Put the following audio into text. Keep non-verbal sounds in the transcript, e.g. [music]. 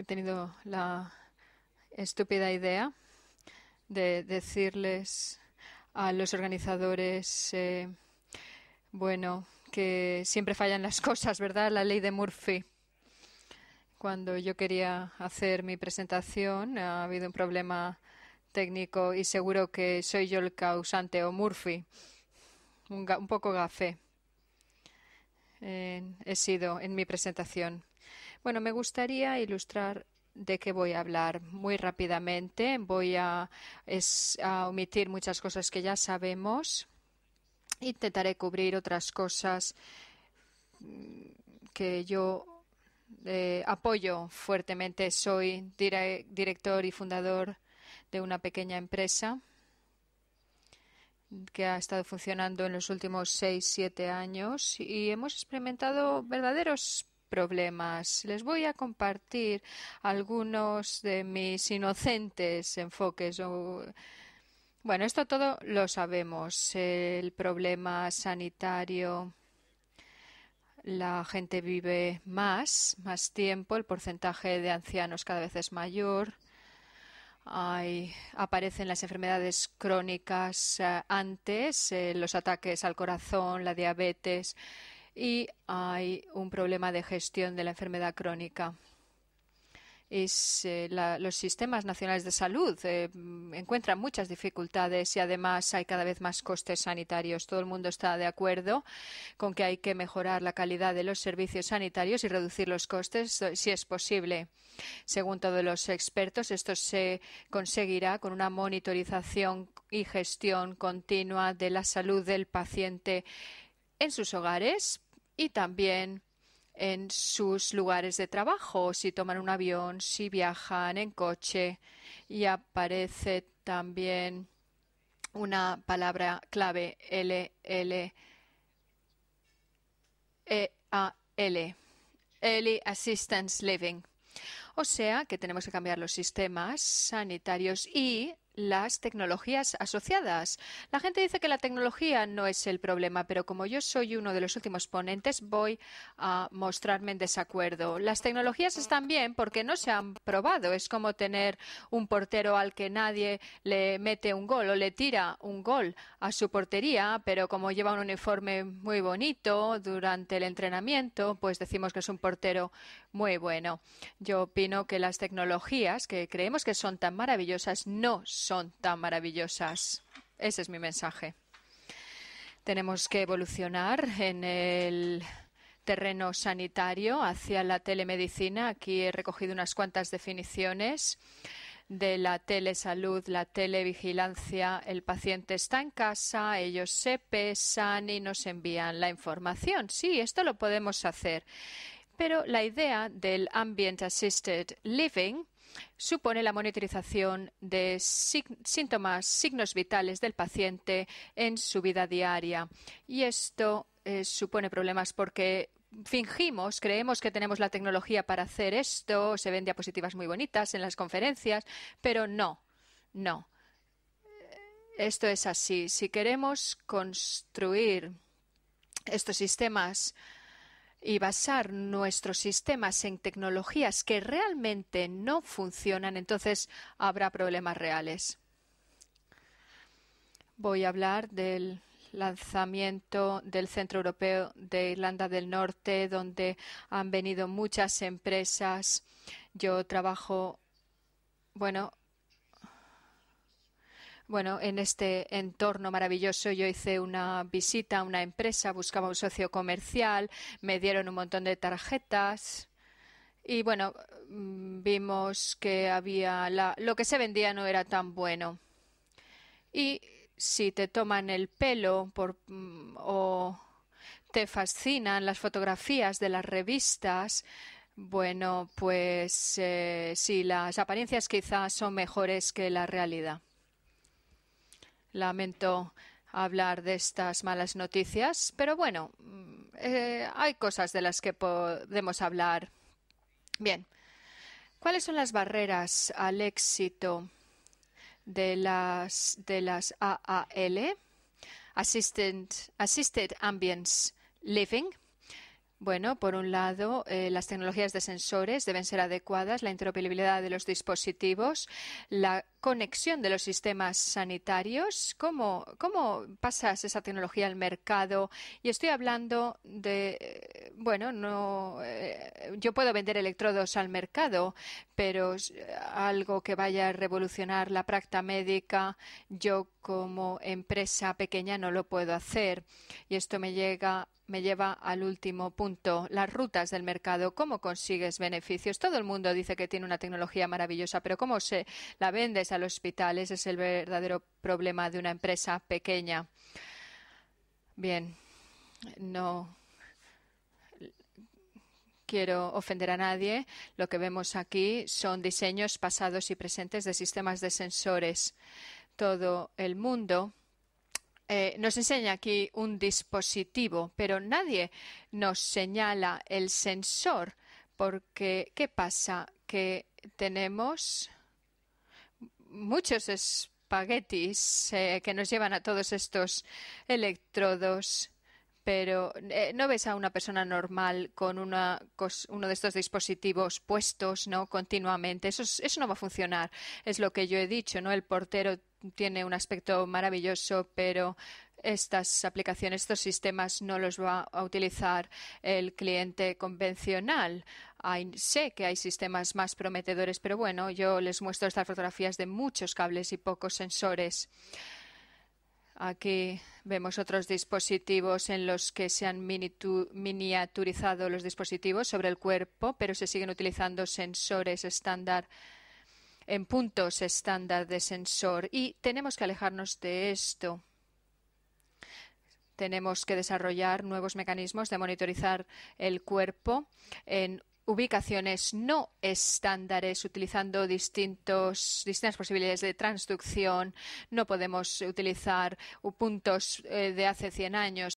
he tenido la estúpida idea de decirles a los organizadores, eh, bueno, que siempre fallan las [laughs] cosas, ¿verdad? La ley de Murphy. Cuando yo quería hacer mi presentación, ha habido un problema técnico y seguro que soy yo el causante o Murphy. Un, poco gafé eh, he sido en mi presentación. Bueno, me gustaría ilustrar de qué voy a hablar muy rápidamente. Voy a, a omitir muchas cosas que ya sabemos. Intentaré cubrir otras cosas mm, que yo eh, apoyo fuertemente. Soy director y fundador de una pequeña empresa que ha estado funcionando en los últimos seis, siete años y hemos experimentado verdaderos problemas. Les voy a compartir algunos de mis inocentes enfoques. Bueno, esto todo lo sabemos. El problema sanitario. La gente vive más, más tiempo, el porcentaje de ancianos cada vez es mayor. aparecen las enfermedades crónicas eh, antes, eh, los ataques al corazón, la diabetes, y hay un problema de gestión de la enfermedad crónica. Es, eh, los sistemas nacionales de salud eh, encuentran muchas dificultades y además hay cada vez más costes sanitarios. Todo el mundo está de acuerdo con que hay que mejorar la calidad de los servicios sanitarios y reducir los costes eh, si es posible. Según todos los expertos, esto se conseguirá con una monitorización y gestión continua de la salud del paciente en sus hogares y también en sus lugares de trabajo, si toman un avión, si viajan en coche. Y aparece también una palabra clave, L, L, E, A, L, Early Assistance Living. O sea que tenemos que cambiar los sistemas sanitarios y las tecnologías asociadas. La gente dice que la tecnología no es el problema, pero como yo soy uno de los últimos ponentes, voy a mostrarme en desacuerdo. Las tecnologías están bien porque no se han probado. Es como tener un portero al que nadie le mete un gol o le tira un gol a su portería, pero como lleva un uniforme muy bonito durante el entrenamiento, pues decimos que es un portero muy bueno. Yo opino que las tecnologías que creemos que son tan maravillosas no son son tan maravillosas. Ese es mi mensaje. Tenemos que evolucionar en el terreno sanitario hacia la telemedicina. Aquí he recogido unas cuantas definiciones de la telesalud, la televigilancia. El paciente está en casa, ellos se pesan y nos envían la información. Sí, esto lo podemos hacer. Pero la idea del ambient assisted living supone la monitorización de síntomas, signos vitales del paciente en su vida diaria. Y esto eh, supone problemas porque fingimos, creemos que tenemos la tecnología para hacer esto, se ven diapositivas muy bonitas en las conferencias, pero no, no. Eh, esto es así. Si queremos construir estos sistemas y basar nuestros sistemas en tecnologías que realmente no funcionan, entonces habrá problemas reales. Voy a hablar del lanzamiento del Centro Europeo de Irlanda del Norte, donde han venido muchas empresas. Yo trabajo, bueno, bueno, en este entorno maravilloso yo hice una visita a una empresa, buscaba un socio comercial, me dieron un montón de tarjetas y bueno, mm, vimos que había lo que se vendía no era tan bueno. Y si te toman el pelo por, mm, o te fascinan las fotografías de las revistas, bueno, pues eh, sí, las apariencias quizás son mejores que la realidad. Lamento hablar de estas malas noticias, pero bueno, mm, eh, hay cosas de las que podemos hablar. Bien, ¿cuáles son las barreras al éxito de las, de las AAL, Assisted Ambience Living? Bueno, por un lado, eh, las tecnologías de sensores deben ser adecuadas, la interoperabilidad de los dispositivos, la conexión de los sistemas sanitarios. ¿Cómo, cómo pasas esa tecnología al mercado? Y estoy hablando de, eh, bueno, no, eh, yo puedo vender electrodos al mercado, pero algo que vaya a revolucionar la práctica médica, yo como empresa pequeña no lo puedo hacer. Y esto me llega me lleva al último punto, las rutas del mercado, cómo consigues beneficios. Todo el mundo dice que tiene una tecnología maravillosa, pero cómo se la vendes al hospital? Ese es el verdadero problema de una empresa pequeña. Bien, no quiero ofender a nadie. Lo que vemos aquí son diseños pasados y presentes de sistemas de sensores. Todo el mundo eh, nos enseña aquí un dispositivo, pero nadie nos señala el sensor, porque ¿qué pasa? Que tenemos muchos espaguetis eh, que nos llevan a todos estos electrodos pero eh, no ves a una persona normal con uno de estos dispositivos puestos no continuamente. Eso, no va a funcionar. Es lo que yo he dicho, ¿no? El portero tiene un aspecto maravilloso, pero estas aplicaciones, estos sistemas no los va a utilizar el cliente convencional. sé que hay sistemas más prometedores, pero bueno, yo les muestro estas fotografías de muchos cables y pocos sensores. Aquí vemos otros dispositivos en los que se han miniaturizado los dispositivos sobre el cuerpo, pero se siguen utilizando sensores estándar en puntos estándar de sensor y tenemos que alejarnos de esto. Tenemos que desarrollar nuevos mecanismos de monitorizar el cuerpo en ubicaciones no estándares utilizando distintos, distintas posibilidades de transducción. No podemos utilizar puntos eh, de hace 100 años.